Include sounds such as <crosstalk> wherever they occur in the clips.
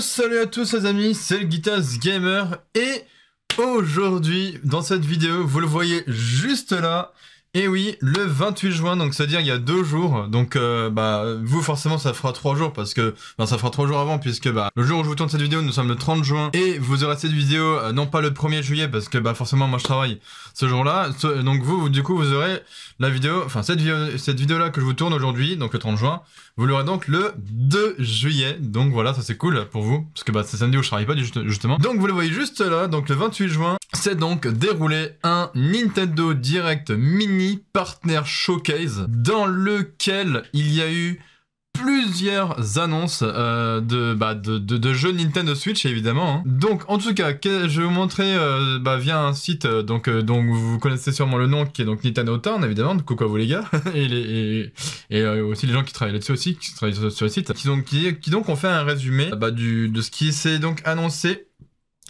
salut à tous les amis, c'est le Guitars Gamer et aujourd'hui dans cette vidéo, vous le voyez juste là, et oui, le 28 juin, donc c'est-à-dire il y a deux jours, donc euh, bah vous forcément ça fera trois jours parce que ben, ça fera trois jours avant puisque bah le jour où je vous tourne cette vidéo, nous sommes le 30 juin et vous aurez cette vidéo euh, non pas le 1er juillet parce que bah forcément moi je travaille ce jour-là, donc vous, du coup vous aurez la vidéo, enfin cette cette vidéo là que je vous tourne aujourd'hui, donc le 30 juin, vous l'aurez donc le 2 juillet. Donc voilà, ça c'est cool pour vous. Parce que bah, c'est samedi où je travaille pas justement. Donc vous le voyez juste là, donc le 28 juin, c'est donc déroulé un Nintendo Direct Mini Partner Showcase dans lequel il y a eu plusieurs annonces euh, de, bah, de, de, jeux Nintendo Switch évidemment. Hein. Donc en tout cas, que je vais vous montrer euh, bah, via un site euh, donc donc, euh, dont vous connaissez sûrement le nom qui est donc Nintendo Town évidemment, coucou à vous les gars, <laughs> et, les, et, euh, aussi les gens qui travaillent là-dessus aussi, qui travaillent sur, le site, qui donc, qui, donc ont fait un résumé bah, du, de ce qui s'est donc annoncé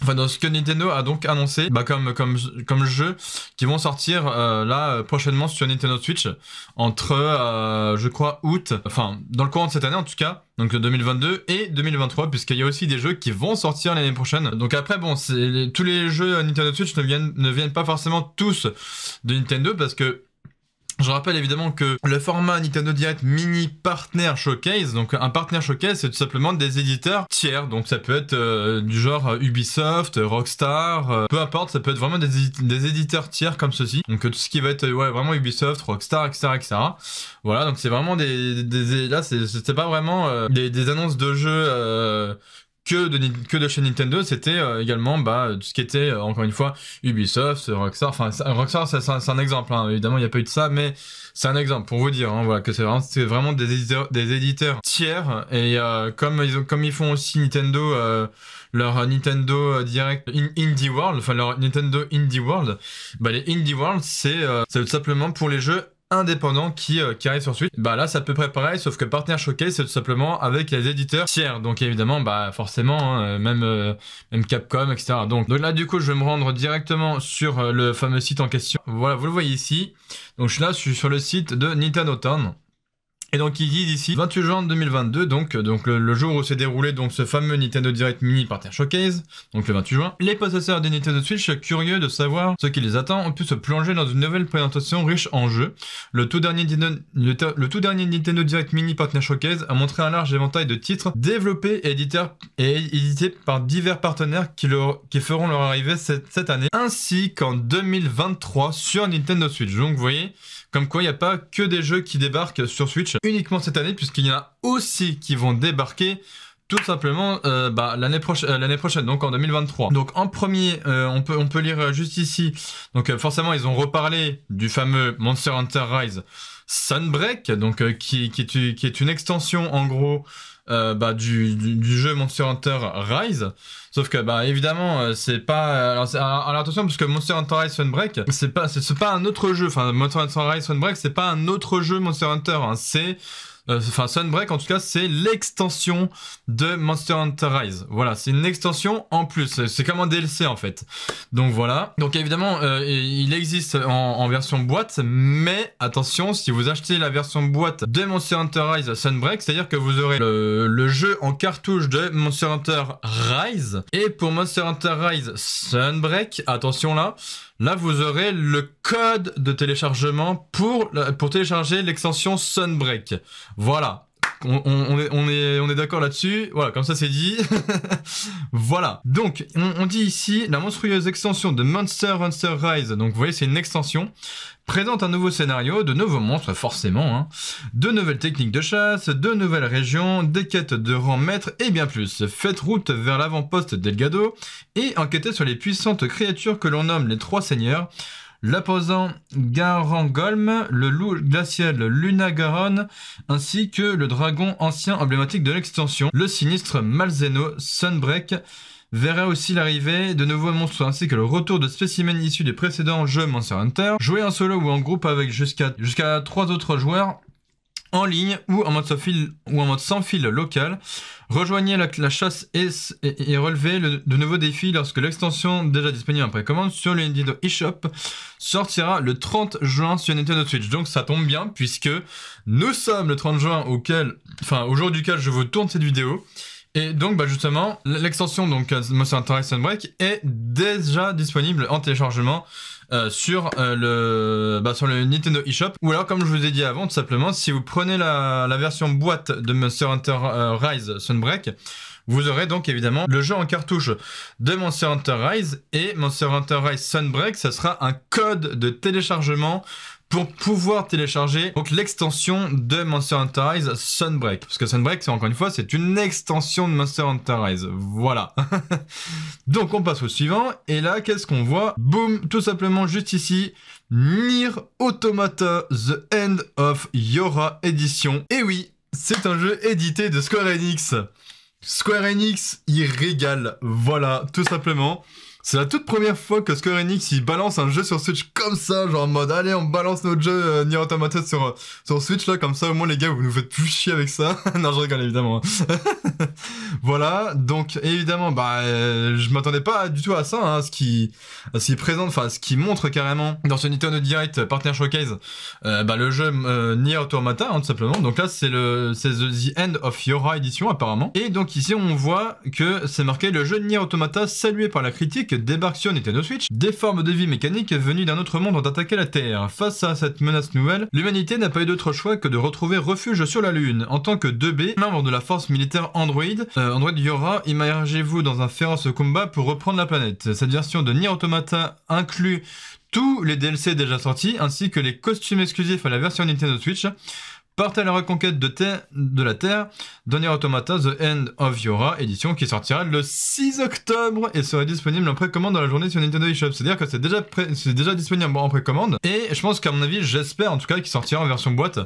Enfin, dans ce que Nintendo a donc annoncé, bah, comme, comme, comme jeu, qui vont sortir euh, là euh, prochainement sur Nintendo Switch, entre, euh, je crois, août, enfin, dans le courant de cette année en tout cas, donc 2022 et 2023, puisqu'il y a aussi des jeux qui vont sortir l'année prochaine. Donc après, bon, tous les jeux Nintendo Switch ne viennent, ne viennent pas forcément tous de Nintendo, parce que je rappelle évidemment que le format Nintendo Direct Mini Partner Showcase, donc un Partner Showcase, c'est tout simplement des éditeurs tiers, donc ça peut être euh, du genre Ubisoft, Rockstar, euh, peu importe, ça peut être vraiment des, éditeurs tiers comme ceci, donc tout ce qui va être ouais, vraiment Ubisoft, Rockstar, etc. etc. Voilà, donc c'est vraiment des, des, là c'est pas vraiment euh, des, des, annonces de jeux que de, que de chez Nintendo, c'était euh, également bah, euh, ce qui était, euh, encore une fois, Ubisoft, Rockstar. Enfin, Rockstar, c'est un, exemple. Hein. Évidemment, il n'y a pas eu de ça, mais c'est un exemple pour vous dire hein, voilà, que c'est vraiment, vraiment des, éditeurs, des éditeurs tiers. Et euh, comme, ils ont, comme ils font aussi Nintendo, leur Nintendo Direct Indie World, enfin leur Nintendo Indie World, bah, les Indie World, c'est tout simplement pour les jeux indépendant qui, arrive euh, qui arrive sur Switch, bah là c'est à peu près pareil, sauf que Partner Showcase c'est tout simplement avec les éditeurs tiers. Donc évidemment, bah forcément, hein, euh, même, euh, même Capcom, etc. Donc, donc là du coup je vais me rendre directement sur le fameux site en question. Voilà, vous le voyez ici. Donc je suis là, je suis sur le site de Nintendo Town. Et donc ils disent ici 28 juin 2022, donc, euh, donc le, jour où s'est déroulé donc ce fameux Nintendo Direct Mini Partner Showcase, donc le 28 juin, les possesseurs de Nintendo Switch, curieux de savoir ce qui les attend, ont pu se plonger dans une nouvelle présentation riche en jeux. Le tout dernier, Nintendo, Direct Mini Partner Showcase a montré un large éventail de titres développés et, et édités par divers partenaires qui, leur, qui feront leur arrivée cette, cette année, ainsi qu'en 2023 sur Nintendo Switch. Donc vous voyez, comme quoi, il n'y a pas que des jeux qui débarquent sur Switch uniquement cette année, puisqu'il y en a aussi qui vont débarquer tout simplement euh, bah, euh, l'année prochaine donc en 2023 donc en premier euh, on peut on peut lire juste ici donc forcément ils ont reparlé du fameux Monster Hunter Rise Sunbreak, donc euh, qui, est, une extension en gros euh, bah, du, jeu Monster Hunter Rise. Sauf que bah évidemment euh, c'est pas alors, attention parce que Monster Hunter Rise Sunbreak c'est pas pas un autre jeu. Enfin Monster Hunter Rise Sunbreak c'est pas un autre jeu Monster Hunter. Hein. C'est euh, enfin Sunbreak en tout cas, c'est l'extension de Monster Hunter Rise. Voilà, c'est une extension en plus. C'est comme un DLC en fait. Donc voilà. Donc évidemment, euh, il existe en, version boîte, mais attention, si vous achetez la version boîte de Monster Hunter Rise Sunbreak, c'est-à-dire que vous aurez le, jeu en cartouche de Monster Hunter Rise. Et pour Monster Hunter Rise Sunbreak, attention là, là vous aurez le code de téléchargement pour, pour télécharger l'extension Sunbreak. Voilà. On, est, on, est, d'accord là-dessus. Voilà, comme ça c'est dit. <laughs> voilà. Donc, on, dit ici la monstrueuse extension de Monster Hunter Rise. Donc, vous voyez, c'est une extension. Présente un nouveau scénario, de nouveaux monstres, forcément. Hein, de nouvelles techniques de chasse, de nouvelles régions, des quêtes de rang maître et bien plus. Faites route vers l'avant-poste d'Elgado et enquêtez sur les puissantes créatures que l'on nomme les Trois Seigneurs l'apposant Garangolm, le loup glacial Lunagaron, ainsi que le dragon ancien emblématique de l'extension, le sinistre Malzeno Sunbreak, verra aussi l'arrivée de nouveaux monstres ainsi que le retour de spécimens issus des précédents jeux Monster Hunter, jouer en solo ou en groupe avec jusqu'à jusqu'à 3 autres joueurs en ligne ou en mode ou en mode sans fil local, Rejoignez la, chasse et, relevez de nouveaux défis lorsque l'extension déjà disponible en précommande sur le Nintendo eShop sortira le 30 juin sur Nintendo Switch. Donc ça tombe bien puisque nous sommes le 30 juin auquel, enfin au jour duquel je vous tourne cette vidéo. Et donc, bah justement, l'extension donc euh, Monster Hunter Rise Sunbreak est déjà disponible en téléchargement euh, sur, euh, le, bah, sur le Nintendo eShop. Ou alors, comme je vous ai dit avant, tout simplement, si vous prenez la, la version boîte de Monster Hunter Rise Sunbreak, vous aurez donc évidemment le jeu en cartouche de Monster Hunter Rise et Monster Hunter Rise Sunbreak, ça sera un code de téléchargement pour pouvoir télécharger donc l'extension de Monster Hunter Rise Sunbreak. Parce que Sunbreak, c'est encore une fois, c'est une extension de Monster Hunter Rise. Voilà. <laughs> donc on passe au suivant. Et là, qu'est-ce qu'on voit Boum, tout simplement juste ici. Nier Automata The End of Yora Edition. Et oui, c'est un jeu édité de Square Enix. Square Enix, il régale. Voilà, tout simplement. C'est la toute première fois que Square Enix il balance un jeu sur Switch comme ça, genre en mode allez on balance notre jeu euh, Nier Automata sur, euh, sur Switch là, comme ça au moins les gars vous nous faites plus chier avec ça. <laughs> non je rigole évidemment. Hein. <laughs> voilà, donc évidemment bah ne euh, je m'attendais pas du tout à ça, hein, ce qui présente, enfin ce qui montre carrément dans ce Nintendo Direct euh, Partner Showcase, bah le jeu Nier Automata hein, tout simplement. Donc là c'est le c'est the, End of Yora édition apparemment. Et donc ici on voit que c'est marqué le jeu Nier Automata salué par la critique débarque sur Nintendo Switch des formes de vie mécaniques venues d'un autre monde ont attaqué la Terre. Face à cette menace nouvelle, l'humanité n'a pas eu d'autre choix que de retrouver refuge sur la Lune. En tant que 2B, membre de la force militaire Android, euh, Android Yora, immergez-vous dans un féroce combat pour reprendre la planète. Cette version de Nier Automata inclut tous les DLC déjà sortis ainsi que les costumes exclusifs à la version Nintendo Switch. Partez à la reconquête de, la Terre, Donner Automata The End of Yora, édition qui sortira le 6 octobre et sera disponible en précommande dans la journée sur Nintendo eShop. C'est-à-dire que c'est déjà, disponible en précommande. Et je pense qu'à mon avis, j'espère en tout cas qu'il sortira en version boîte.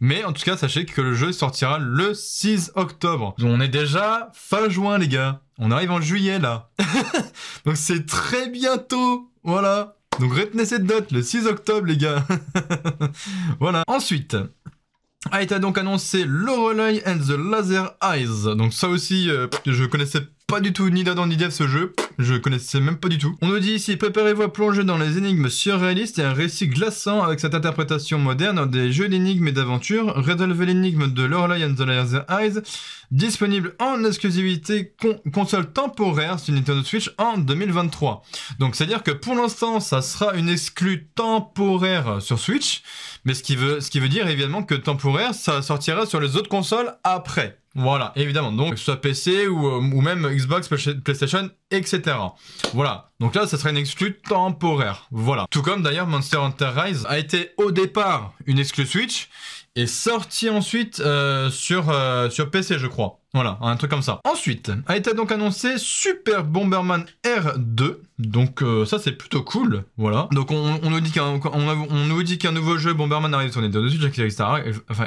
Mais en tout cas, sachez que le jeu sortira le 6 octobre. on est déjà fin juin, les gars. On arrive en juillet là. <laughs> Donc c'est très bientôt. Voilà. Donc retenez cette date, le 6 octobre, les gars. <laughs> voilà. Ensuite, a été donc annoncé Lorelei and the Laser Eyes. Donc ça aussi, euh, je connaissais pas du tout ni d'Adam ni Dev ce jeu. Je connaissais même pas du tout. On nous dit ici, préparez-vous à plonger dans les énigmes surréalistes et un récit glaçant avec cette interprétation moderne des jeux d'énigmes et d'aventures. Résolvez l'énigme de Lorelei and the Eyes, disponible en exclusivité console temporaire sur Nintendo Switch en 2023. Donc c'est-à-dire que pour l'instant, ça sera une exclue temporaire sur Switch, mais ce qui veut, ce qui veut dire évidemment que temporaire, ça sortira sur les autres consoles après. Voilà, évidemment. Donc, soit PC euh, ou, même Xbox, PlayStation, etc. Voilà. Donc là, ça serait une exclue temporaire. Voilà. Tout comme d'ailleurs Monster Hunter Rise a été au départ une exclue Switch et sorti ensuite euh, sur, euh, sur PC, je crois. Voilà, un truc comme ça. Ensuite, a été donc annoncé Super Bomberman R2. Donc euh, ça c'est plutôt cool, voilà. Donc on, nous dit qu'un on, nous nouveau jeu Bomberman arrive sur Nintendo Switch, etc.,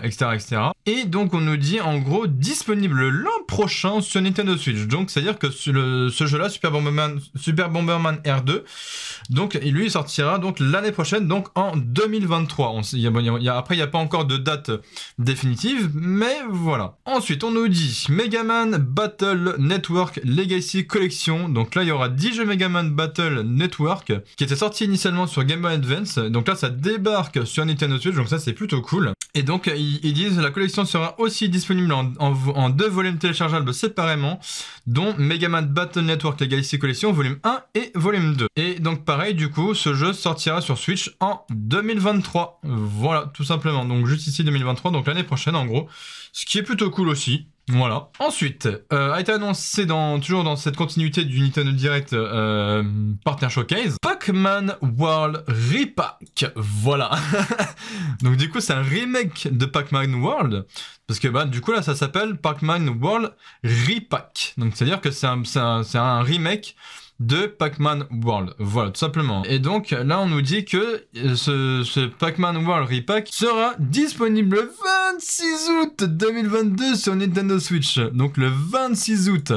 etc., Et donc on nous dit en gros disponible l'an prochain sur Nintendo Switch. Donc c'est à dire que ce jeu-là Super Bomberman Super Bomberman R2, donc lui sortira donc l'année prochaine, donc en 2023. y après il n'y a pas encore de date définitive, mais voilà. Ensuite on nous dit Megaman Battle Network Legacy Collection. Donc là, il y aura 10 jeux Megaman Battle Network qui étaient sortis initialement sur Game Boy Advance. Donc là, ça débarque sur Nintendo Switch. Donc ça, c'est plutôt cool. Et donc, euh, ils disent la collection sera aussi disponible en, en deux volumes téléchargeables séparément, dont Megaman Battle Network Legacy Collection volume 1 et volume 2. Et donc, pareil, du coup, ce jeu sortira sur Switch en 2023. Voilà, tout simplement. Donc juste ici 2023, donc l'année prochaine en gros ce qui est plutôt cool aussi. Voilà. Ensuite, euh, a été annoncé dans, toujours dans cette continuité du Nintendo Direct euh, Partner Showcase, Pac-Man World Repack. Voilà. <laughs> Donc du coup, c'est un remake de Pac-Man World. Parce que bah, du coup, là, ça s'appelle Pac-Man World Repack. Donc c'est-à-dire que c'est un, un, un remake de Pac-Man World. Voilà, tout simplement. Et donc là, on nous dit que euh, ce, Pac-Man World Repack sera disponible le 26 août 2022 sur Nintendo Switch. Donc le 26 août.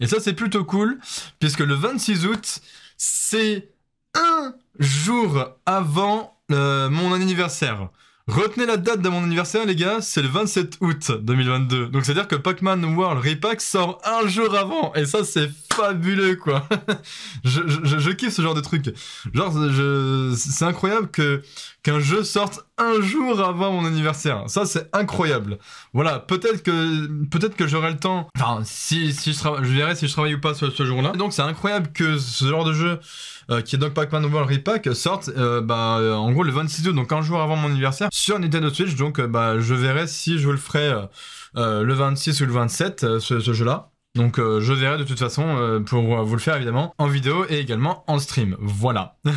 Et ça, c'est plutôt cool, puisque le 26 août, c'est un jour avant euh, mon anniversaire. Retenez la date de mon anniversaire, les gars, c'est le 27 août 2022. Donc, c'est-à-dire que Pac-Man World Repack sort un jour avant. Et ça, c'est fabuleux, quoi. <laughs> je, kiffe ce genre de truc. Genre, c'est incroyable que qu'un jeu sorte un jour avant mon anniversaire. Ça, c'est incroyable. Voilà, peut-être que, peut-être que j'aurai le temps. Enfin, si, si je, je verrai si je travaille ou pas ce, jour-là. Donc, c'est incroyable que ce genre de jeu, euh, qui est donc Pac-Man World Repack, sorte, euh, bah, euh, en gros, le 26 août, donc un jour avant mon anniversaire, sur Nintendo Switch. Donc, bah, je verrai si je le ferai le 26 ou le 27, ce jeu-là. Donc euh, je verrai de toute façon euh, pour euh, vous le faire évidemment en vidéo et également en stream. Voilà. <laughs>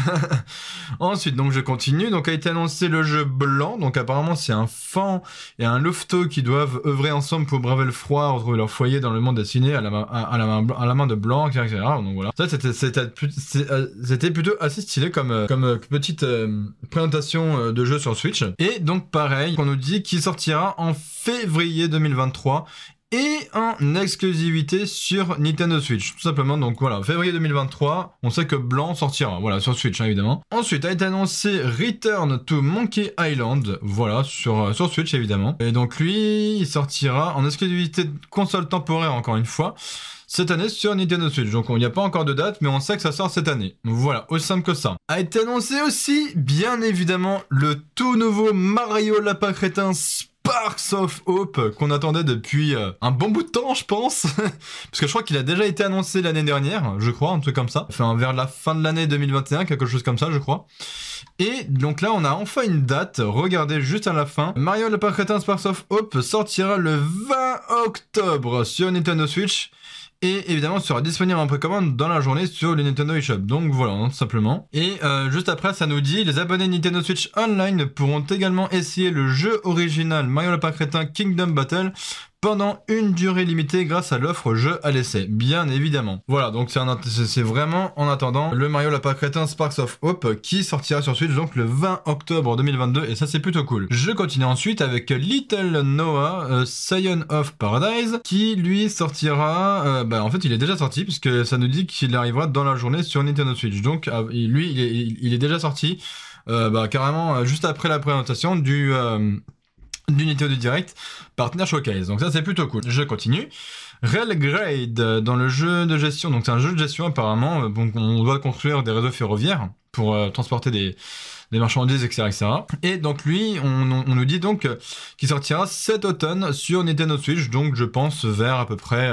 Ensuite donc je continue. Donc a été annoncé le jeu blanc. Donc apparemment c'est un fan et un lofto qui doivent œuvrer ensemble pour braver le froid, retrouver leur foyer dans le monde dessiné à la, main, à, la de blanc, etc. Donc voilà. Ça c'était plutôt assez stylé comme, comme petite présentation de jeu sur Switch. Et donc pareil, on nous dit qu'il sortira en février 2023 et en exclusivité sur Nintendo Switch, tout simplement. Donc voilà, février 2023, on sait que Blanc sortira, voilà, sur Switch hein, évidemment. Ensuite a été annoncé Return to Monkey Island, voilà, sur, euh, sur Switch évidemment. Et donc lui, il sortira en exclusivité de console temporaire encore une fois cette année sur Nintendo Switch. Donc il n'y a pas encore de date, mais on sait que ça sort cette année. voilà, aussi simple que ça. A été annoncé aussi, bien évidemment, le tout nouveau Mario Lapin Crétin Sparks of Hope qu'on attendait depuis euh, un bon bout de temps, je pense. <laughs> Parce que je crois qu'il a déjà été annoncé l'année dernière, je crois, un truc comme ça. Enfin, vers la fin de l'année 2021, quelque chose comme ça, je crois. Et donc là, on a enfin une date. Regardez juste à la fin. Mario le Parquetin Sparks of Hope sortira le 20 octobre sur Nintendo Switch. Et évidemment, sera disponible en précommande dans la journée sur le Nintendo eShop. Donc voilà, tout hein, simplement. Et euh, juste après, ça nous dit, les abonnés Nintendo Switch Online pourront également essayer le jeu original Mario le Crétin Kingdom Battle pendant une durée limitée grâce à l'offre jeu à l'essai, bien évidemment. Voilà, donc c'est vraiment en attendant le Mario Lapin Crétin Sparks of Hope qui sortira sur Switch donc le 20 octobre 2022 et ça c'est plutôt cool. Je continue ensuite avec Little Noah, euh, Scion of Paradise, qui lui sortira, euh, bah en fait il est déjà sorti puisque ça nous dit qu'il arrivera dans la journée sur Nintendo Switch. Donc ah, lui il est, déjà sorti. Euh, bah, carrément juste après la présentation du d'unité de direct Partner Showcase. Donc ça c'est plutôt cool. Je continue. Railgrade dans le jeu de gestion. Donc c'est un jeu de gestion apparemment. Euh, donc on doit construire des réseaux ferroviaires pour euh, transporter des, marchandises, etc., Et donc lui, on, nous dit donc euh, qu'il sortira cet automne sur Nintendo Switch. Donc je pense vers à peu près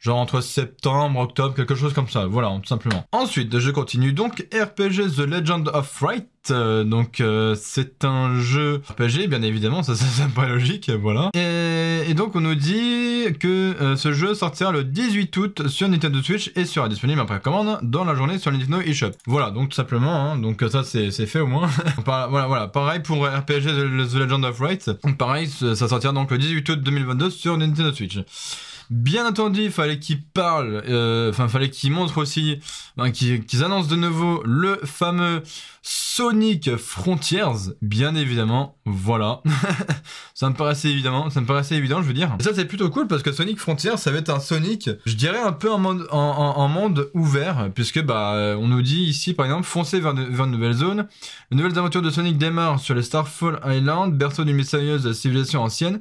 genre entre septembre, octobre, quelque chose comme ça, voilà, tout simplement. Ensuite, je continue donc RPG The Legend of Fright, euh, donc euh, c'est un jeu RPG, bien évidemment, ça c'est <laughs> pas logique, voilà. Et, donc on nous dit que euh, ce jeu sortira le 18 août sur Nintendo Switch et sera disponible après commande dans la journée sur Nintendo eShop. Voilà, donc tout simplement, hein, donc ça c'est fait au moins. <laughs> voilà, voilà, pareil pour RPG The, Legend of Wright pareil, ça sortira donc le 18 août 2022 sur Nintendo Switch bien entendu, il fallait qu'ils parlent, euh, enfin, fallait qu'ils montrent aussi, ben, qu'ils annoncent de nouveau le fameux Sonic Frontiers, bien évidemment, voilà. <laughs> ça me paraissait évident, ça me paraissait évident, je veux dire. Et ça, c'est plutôt cool parce que Sonic Frontiers, ça va être un Sonic, je dirais un peu en monde, en, monde ouvert, puisque bah, on nous dit ici, par exemple, foncer vers, une nouvelle zone. Les nouvelles aventures de Sonic démarrent sur les Starfall Island, berceau d'une mystérieuse civilisation ancienne.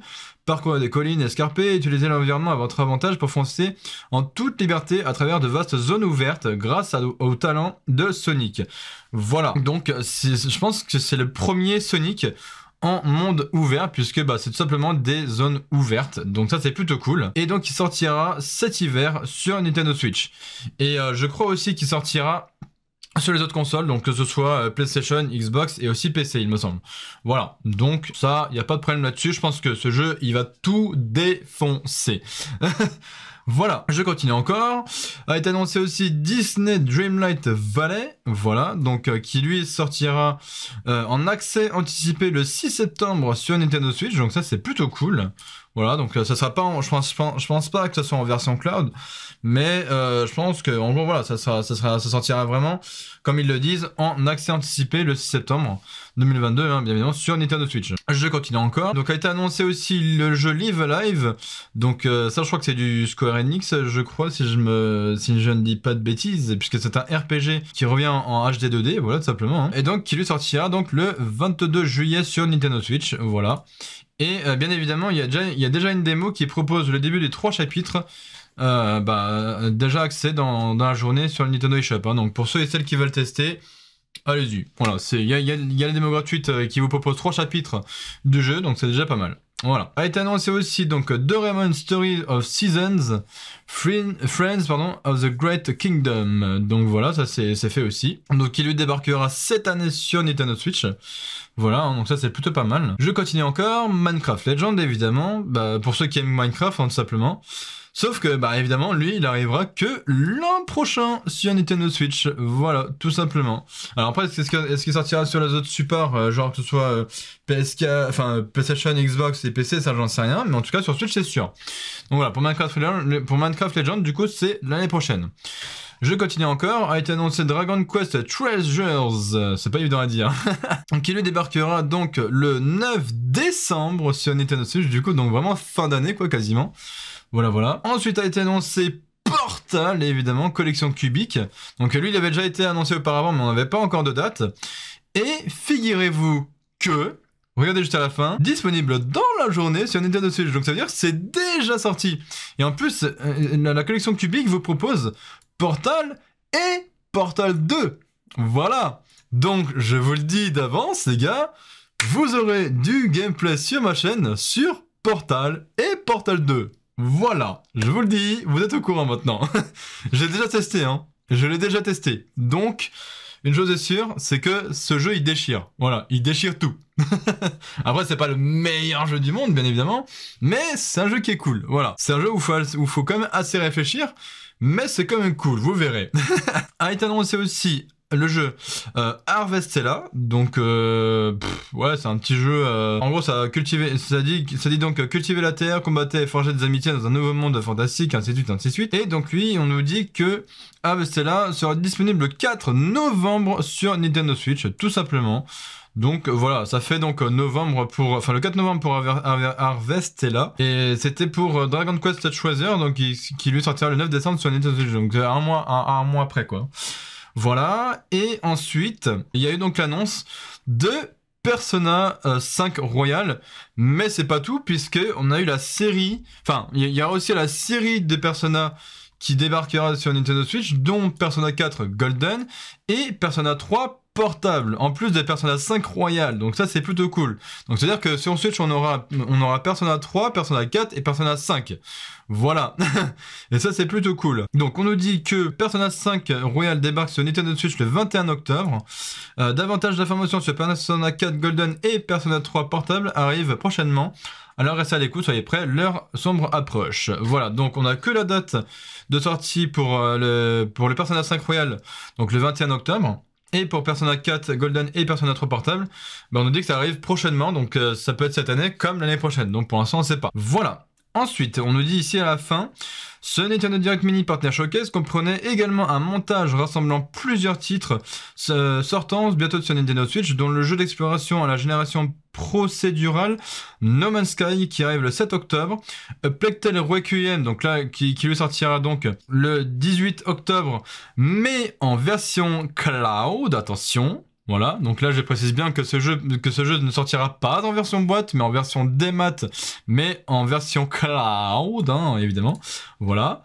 Parcourir des collines escarpées utiliser l'environnement à votre avantage pour foncer en toute liberté à travers de vastes zones ouvertes grâce au talent de Sonic. Voilà, donc je pense que c'est le premier Sonic en monde ouvert puisque bah, c'est tout simplement des zones ouvertes donc ça c'est plutôt cool et donc il sortira cet hiver sur Nintendo Switch et euh, je crois aussi qu'il sortira ah, sur les autres consoles, donc que ce soit euh, PlayStation, Xbox et aussi PC, il me semble. Voilà, donc ça, il n'y a pas de problème là-dessus. Je pense que ce jeu, il va tout défoncer. <laughs> Voilà, je continue encore. A été annoncé aussi Disney Dreamlight Valley, voilà, donc euh, qui lui sortira euh, en accès anticipé le 6 septembre sur Nintendo Switch, donc ça c'est plutôt cool. Voilà, donc euh, ça sera pas, en, je pense, pas que ce soit en version cloud, mais euh, je pense que en gros voilà, ça sera, ça sera, ça sortira vraiment, comme ils le disent, en accès anticipé le 6 septembre 2022, hein, bien évidemment sur Nintendo Switch. Je continue encore. Donc a été annoncé aussi le jeu Live Live. Donc euh, ça, je crois que c'est du Square Enix, je crois, si je me, ne dis pas de bêtises, puisque c'est un RPG qui revient en HD 2D, voilà tout simplement, hein. et donc qui lui sortira donc le 22 juillet sur Nintendo Switch. Voilà. Et euh, bien évidemment, il y, a déjà, une démo qui propose le début des trois chapitres euh, bah, déjà accès dans, la journée sur le Nintendo Shop. Hein. Donc pour ceux et celles qui veulent tester, allez-y. Voilà, il y a, y a, la démo gratuite euh, qui vous propose trois chapitres du jeu, donc c'est déjà pas mal. Voilà. A été annoncé aussi donc Doraemon Story of Seasons, Friends pardon, of the Great Kingdom. Donc voilà, ça c'est fait aussi. Donc il lui débarquera cette année sur Nintendo Switch. Voilà, hein, donc ça c'est plutôt pas mal. Je continue encore, Minecraft Legend évidemment, bah, pour ceux qui aiment Minecraft hein, tout simplement. Sauf que, bah évidemment, lui, il arrivera que l'an prochain sur Nintendo Switch. Voilà, tout simplement. Alors après, est-ce qu'il sortira sur les autres supports, euh, genre que ce soit euh, PSK, enfin PlayStation, Xbox et PC, ça j'en sais rien, mais en tout cas sur Switch, c'est sûr. Donc voilà, pour Minecraft Legends, pour Minecraft Legend, du coup, c'est l'année prochaine. Je continue encore, a été annoncé Dragon Quest Treasures, c'est pas évident à dire, <laughs> qui lui débarquera donc le 9 décembre sur Nintendo Switch, du coup, donc vraiment fin d'année, quoi, quasiment. Voilà, voilà. Ensuite a été annoncé Portal, évidemment, collection cubique. Donc lui, il avait déjà été annoncé auparavant, mais on n'avait pas encore de date. Et figurez-vous que, regardez juste à la fin, disponible dans la journée sur Nintendo Switch. Donc ça veut dire c'est déjà sorti. Et en plus, euh, la collection cubique vous propose Portal et Portal 2. Voilà. Donc je vous le dis d'avance, les gars, vous aurez du gameplay sur ma chaîne sur Portal et Portal 2. Voilà, je vous le dis, vous êtes au courant maintenant. <laughs> J'ai déjà testé, hein. Je l'ai déjà testé. Donc, une chose est sûre, c'est que ce jeu, il déchire. Voilà, il déchire tout. <laughs> Après, c'est pas le meilleur jeu du monde, bien évidemment, mais c'est un jeu qui est cool. Voilà, c'est un jeu où il faut quand même assez réfléchir, mais c'est quand même cool, vous verrez. a <laughs> été annoncé aussi le jeu euh, Harvestella, donc euh, ouais c'est un petit jeu. Euh, en gros ça cultiver, ça dit, ça dit donc cultiver la terre, combattre et forger des amitiés dans un nouveau monde fantastique, ainsi de suite, ainsi de suite. Et donc lui on nous dit que Harvestella sera disponible le 4 novembre sur Nintendo Switch, tout simplement. Donc voilà, ça fait donc euh, novembre pour, enfin le 4 novembre pour Harvestella et c'était pour euh, Dragon Quest Treasure, donc qui, lui sortira le 9 décembre sur Nintendo Switch, donc un mois, un, un mois après quoi. Voilà, et ensuite, il y a eu donc l'annonce de Persona 5 euh, Royal, mais c'est pas tout, puisque on a eu la série, enfin, il y a aussi la série de Persona qui débarquera sur Nintendo Switch, dont Persona 4 Golden et Persona 3 portable, en plus de Persona 5 Royal, donc ça c'est plutôt cool. Donc c'est-à-dire que sur Switch on aura, on aura Persona 3, Persona 4 et Persona 5. Voilà, <laughs> et ça c'est plutôt cool. Donc on nous dit que Persona 5 Royal débarque sur Nintendo Switch le 21 octobre. Euh, davantage d'informations sur Persona 4 Golden et Persona 3 Portable arrivent prochainement. Alors restez à l'écoute, soyez prêts, l'heure sombre approche. Voilà, donc on a que la date de sortie pour, euh, le, pour le Persona 5 Royal, donc le 21 octobre et pour Persona 4 Golden et Persona 3 Portable, ben on nous dit que ça arrive prochainement, donc euh, ça peut être cette année comme l'année prochaine. Donc pour l'instant, on ne sait pas. Voilà. Ensuite, on nous dit ici à la fin, ce Nintendo Direct Mini Partner Showcase comprenait également un montage rassemblant plusieurs titres sortant bientôt de Nintendo Switch, dont le jeu d'exploration à la génération procédurale No Man's Sky qui arrive le 7 octobre, Plectel Requiem, donc là, qui, qui, lui sortira donc le 18 octobre, mais en version cloud, attention, voilà, donc là je précise bien que ce jeu, que ce jeu ne sortira pas en version boîte, mais en version démat, mais en version cloud, hein, évidemment. Voilà.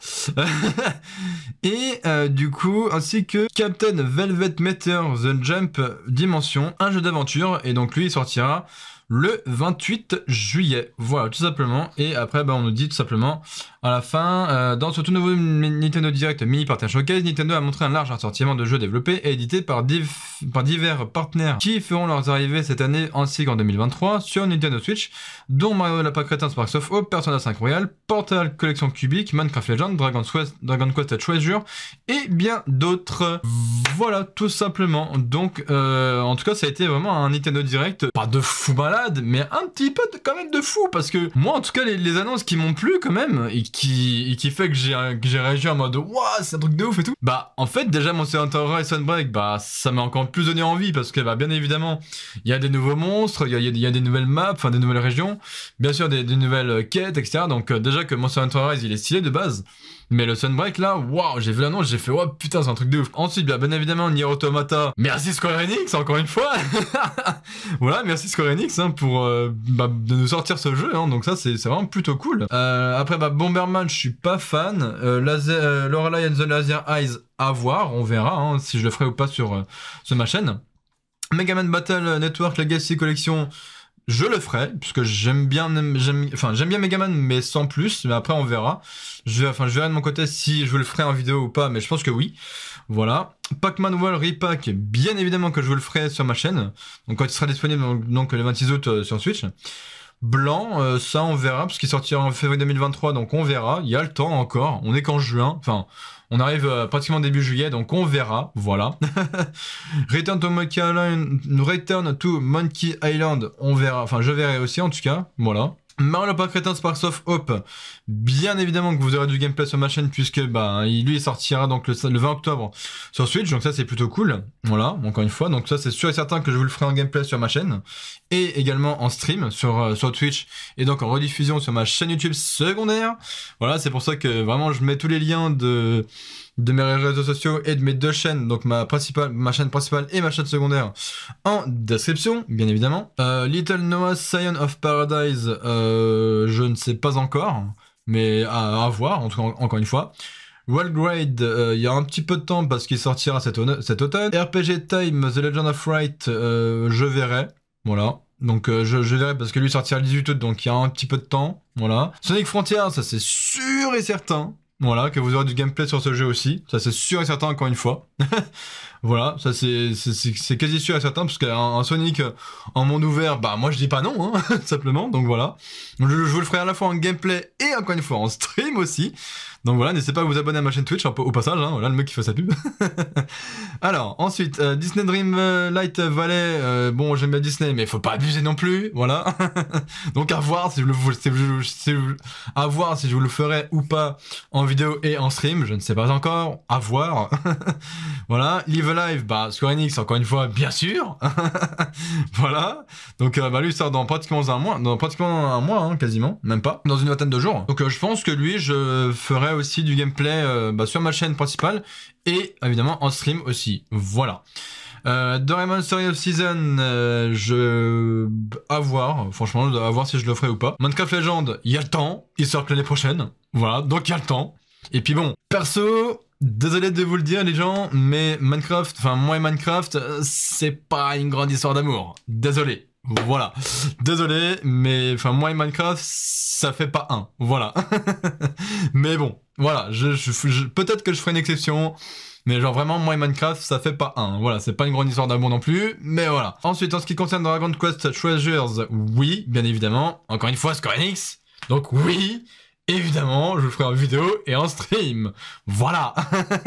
<laughs> et euh, du coup, ainsi que Captain Velvet Meteor The Jump Dimension, un jeu d'aventure, et donc lui il sortira le 28 juillet. Voilà, tout simplement. Et après, bah, on nous dit tout simplement à la fin, euh, dans ce tout nouveau Nintendo Direct Mini partage Showcase, Nintendo a montré un large assortiment de jeux développés et édités par, divers partenaires qui feront leurs arrivées cette année en sig en 2023 sur Nintendo Switch, dont Mario la Crétin Sparks of Hope, Persona 5 Royal, Portal Collection Cubic, Minecraft Legend, Dragon Quest, Dragon Quest Treasure et bien d'autres. Voilà, tout simplement. Donc, euh, en tout cas, ça a été vraiment un Nintendo Direct, pas de fou malade, mais un petit peu quand même de fou, parce que moi, en tout cas, les, annonces qui m'ont plu quand même, et qui, qui fait que j'ai réagi en mode Waouh, c'est un truc de ouf et tout, bah en fait, déjà, Monster Hunter Rise Sunbreak, bah ça m'a encore plus donné envie, parce que bah bien évidemment, il y a des nouveaux monstres, il y a, des nouvelles maps, enfin des nouvelles régions, bien sûr, des, nouvelles quêtes, etc. Donc euh, déjà que Monster Hunter Rise, il est stylé de base. Mais le Sunbreak là, waouh, j'ai vu l'annonce, j'ai fait, waouh, putain, c'est un truc de ouf. Ensuite, bien, évidemment, Nier Automata. Merci Square Enix, encore une fois. <laughs> voilà, merci Square Enix hein, pour euh, bah, de nous sortir ce jeu. Hein, donc ça, c'est vraiment plutôt cool. Euh, après, bah, Bomberman, je suis pas fan. Euh, Laser, euh, Lorelei and the Laser Eyes, à voir, on verra hein, si je le ferai ou pas sur, sur ma chaîne. Man Battle Network Legacy Collection, je le ferai puisque j'aime bien j'aime enfin j'aime bien Megaman mais sans plus mais après on verra je enfin je verrai de mon côté si je le ferai en vidéo ou pas mais je pense que oui voilà Pac-Man Wall Repack bien évidemment que je vous le ferai sur ma chaîne donc quand il sera disponible donc, le 26 août euh, sur Switch Blanc, euh, ça on verra, parce qu'il sortira en février 2023, donc on verra. Il y a le temps encore. On est qu'en juin. Enfin, on arrive euh, pratiquement début juillet, donc on verra. Voilà. <laughs> Return to Monkey Island, on verra. Enfin, je verrai aussi en tout cas. Voilà. Mario Crétin, Sparks of Hope. Bien évidemment que vous aurez du gameplay sur ma chaîne puisque bah il lui sortira donc le, 20 octobre sur Switch donc ça c'est plutôt cool. Voilà, encore une fois, donc ça c'est sûr et certain que je vous le ferai en gameplay sur ma chaîne et également en stream sur euh, sur Twitch et donc en rediffusion sur ma chaîne YouTube secondaire. Voilà, c'est pour ça que vraiment je mets tous les liens de de mes réseaux sociaux et de mes deux chaînes, donc ma, principale, ma chaîne principale et ma chaîne secondaire, en description, bien évidemment. Euh, Little Noah, Scion of Paradise, euh, je ne sais pas encore, mais à, voir, en tout cas, encore une fois. Wellgrade euh, il y a un petit peu de temps parce qu'il sortira cet, cet, automne. RPG Time, The Legend of Wright, je verrai. Voilà. Donc je, je verrai parce que lui sortira le 18 août, donc il y a un petit peu de temps. Voilà. Sonic Frontier, ça c'est sûr et certain. Voilà, que vous aurez du gameplay sur ce jeu aussi. Ça, c'est sûr et certain, encore une fois. <laughs> voilà, ça, c'est quasi sûr et certain, parce qu'un Sonic en monde ouvert, bah, moi, je dis pas non, hein, <laughs> simplement. Donc voilà. Je, je vous le ferai à la fois en gameplay et, encore une fois, en stream aussi. Donc voilà, n'hésitez pas à vous abonner à ma chaîne Twitch, au passage, hein, voilà le mec qui fait sa pub. <laughs> Alors, ensuite, euh, Disney Dream euh, Light Valley, euh, bon, j'aime bien Disney, mais faut pas abuser non plus, voilà. <laughs> Donc à voir si je le, à voir si je vous le ferai ou pas en vidéo et en stream, je ne sais pas encore, à voir. <laughs> voilà, Live Live, bah, Square Enix, encore une fois, bien sûr. voilà. Donc bah, lui sort dans pratiquement un mois, dans pratiquement un mois, hein, quasiment, même pas, dans une vingtaine de jours. Donc je pense que lui, je ferai aussi du gameplay euh, bah, sur ma chaîne principale et évidemment en stream aussi. Voilà. Euh, Doraemon Story of Season, euh, je... à voir, franchement, à voir si je le ferai ou pas. Minecraft Legend, il y a le temps, il sort l'année prochaine, voilà, donc il y a le temps. Et puis bon, perso, désolé de vous le dire les gens, mais Minecraft, enfin moi et Minecraft, euh, c'est pas une grande histoire d'amour, désolé. Voilà. Désolé, mais enfin moi et Minecraft, ça fait pas un. Voilà. <laughs> mais bon, voilà. Je, je, Peut-être que je ferai une exception. Mais genre vraiment, moi et Minecraft, ça fait pas un. Voilà, c'est pas une grande histoire d'amour non plus, mais voilà. Ensuite, en ce qui concerne Dragon Quest Treasures, oui, bien évidemment. Encore une fois, Square Enix. Donc oui, évidemment, je ferai en vidéo et en stream. Voilà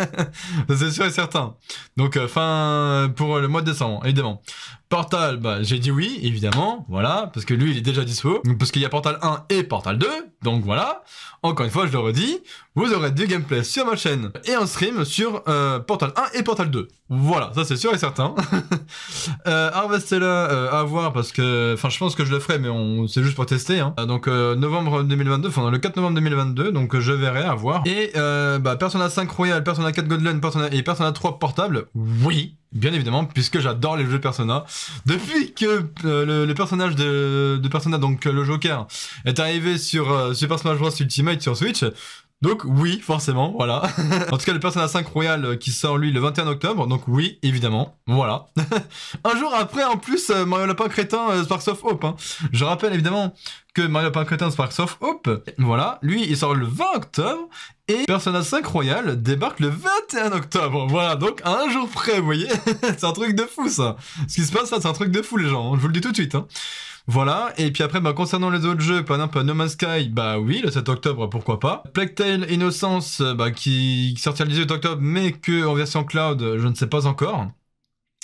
<laughs> C'est sûr et certain. Donc, euh, fin pour le mois de décembre, évidemment. Portal, bah, j'ai dit oui, évidemment, voilà, parce que lui, il est déjà dispo, parce qu'il y a Portal 1 et Portal 2, donc voilà. Encore une fois, je le redis, vous aurez du gameplay sur ma chaîne et un stream sur euh, Portal 1 et Portal 2. Voilà, ça c'est sûr et certain. <laughs> euh, Harvestella, euh, à voir, parce que, enfin, je pense que je le ferai, mais on, c'est juste pour tester, hein. Donc, euh, novembre 2022, enfin, le 4 novembre 2022, donc je verrai, à voir. Et, bah, Persona 5 Royal, Persona 4 Godland, Persona, et Persona 3 Portable, oui, Bien évidemment, puisque j'adore les jeux Persona. Depuis que euh, le, personnage de, Persona, donc le Joker, est arrivé sur euh, Super Smash Bros Ultimate sur Switch, donc oui, forcément, voilà. <laughs> en tout cas, le Persona 5 Royal euh, qui sort lui le 21 octobre, donc oui, évidemment, voilà. <laughs> un jour après, en plus, euh, Mario Lapin Crétin euh, Sparks of Hope. Hein. Je rappelle évidemment que Mario Lapin Crétin Sparks of Hope, voilà, lui, il sort le 20 octobre et Persona 5 Royal débarque le 21 octobre. Voilà, donc un jour près, vous voyez, <laughs> c'est un truc de fou ça. Ce qui se passe là, c'est un truc de fou les gens, hein. je vous le dis tout de suite. Hein. Voilà, et puis après, bah, concernant les autres jeux, par exemple No Man's Sky, bah oui, le 7 octobre, pourquoi pas. Plague Tale Innocence, bah, qui sortira le 18 octobre, mais que en version cloud, je ne sais pas encore.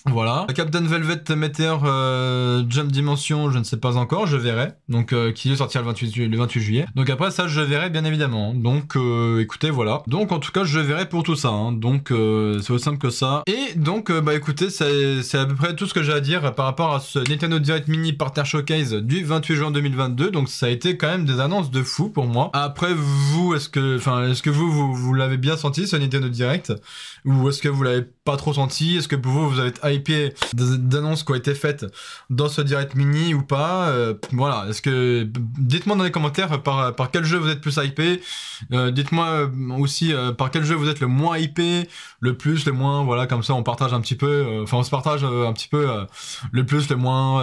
Voilà. Captain Velvet Meteor euh, Jump Dimension, je ne sais pas encore, je verrai. Donc euh, qui sortir le 28, le 28 juillet. Donc après ça, je verrai bien évidemment. Donc euh, écoutez, voilà. Donc en tout cas, je verrai pour tout ça. Hein. Donc c'est aussi simple que ça. Et donc bah écoutez, c'est à peu près tout ce que j'ai à dire par rapport à ce Nintendo Direct Mini Partner Showcase du 28 juin 2022. Donc ça a été quand même des annonces de fou pour moi. Après vous, est-ce que, est que vous vous, l'avez bien senti ce Nintendo Direct ou est-ce que vous l'avez pas trop senti Est-ce que pour vous vous avez d'annonces qui ont été faites dans ce direct mini ou pas. Euh, voilà, est-ce que dites-moi dans les commentaires par, par quel jeu vous êtes plus hypé. Euh, dites-moi euh, aussi par quel jeu vous êtes le moins hypé, le plus, le moins. Voilà, comme ça on partage un petit peu. Enfin, on se partage un petit peu le plus, le moins.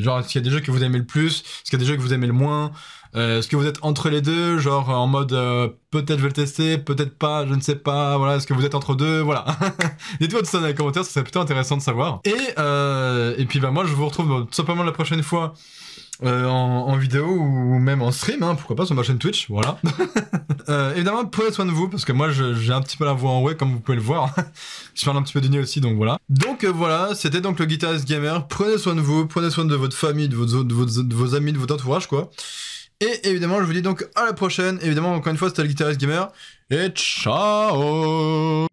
genre, est-ce qu'il y a des jeux que vous aimez le plus, ce qu'il y a des jeux que vous aimez le moins. Euh, est-ce que vous êtes entre les deux, genre en mode euh, peut-être je vais le tester, peut-être pas, je ne sais pas, voilà, est-ce que vous êtes entre deux, voilà. <laughs> Dites-moi tout ça dans les commentaires, ça serait plutôt intéressant de savoir. Et, euh, et puis bah moi je vous retrouve tout simplement la prochaine fois en, vidéo ou même en stream, hein, pourquoi pas sur ma chaîne Twitch, voilà. <laughs> évidemment, prenez soin de vous, parce que moi j'ai un petit peu la voix en way, comme vous pouvez le voir. <laughs> je parle un petit peu du nez aussi, donc voilà. Donc voilà, c'était donc le Guitarist Gamer. Prenez soin de vous, prenez soin de votre famille, de, de vos amis, de votre entourage, quoi. Et évidemment, je vous dis donc à la prochaine. Évidemment, encore une fois, c'était le Guitarist Gamer. Et ciao